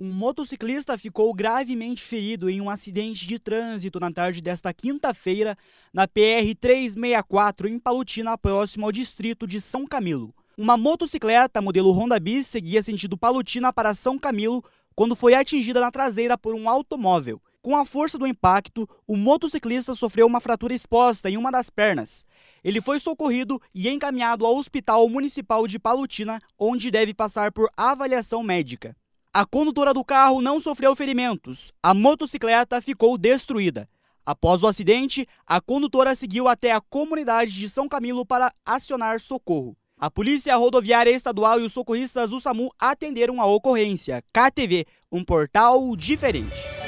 Um motociclista ficou gravemente ferido em um acidente de trânsito na tarde desta quinta-feira na PR-364 em Palutina, próximo ao distrito de São Camilo. Uma motocicleta modelo Honda Bis seguia sentido Palutina para São Camilo quando foi atingida na traseira por um automóvel. Com a força do impacto, o motociclista sofreu uma fratura exposta em uma das pernas. Ele foi socorrido e encaminhado ao Hospital Municipal de Palutina, onde deve passar por avaliação médica. A condutora do carro não sofreu ferimentos. A motocicleta ficou destruída. Após o acidente, a condutora seguiu até a comunidade de São Camilo para acionar socorro. A Polícia Rodoviária Estadual e os socorristas do SAMU atenderam a ocorrência. KTV, um portal diferente.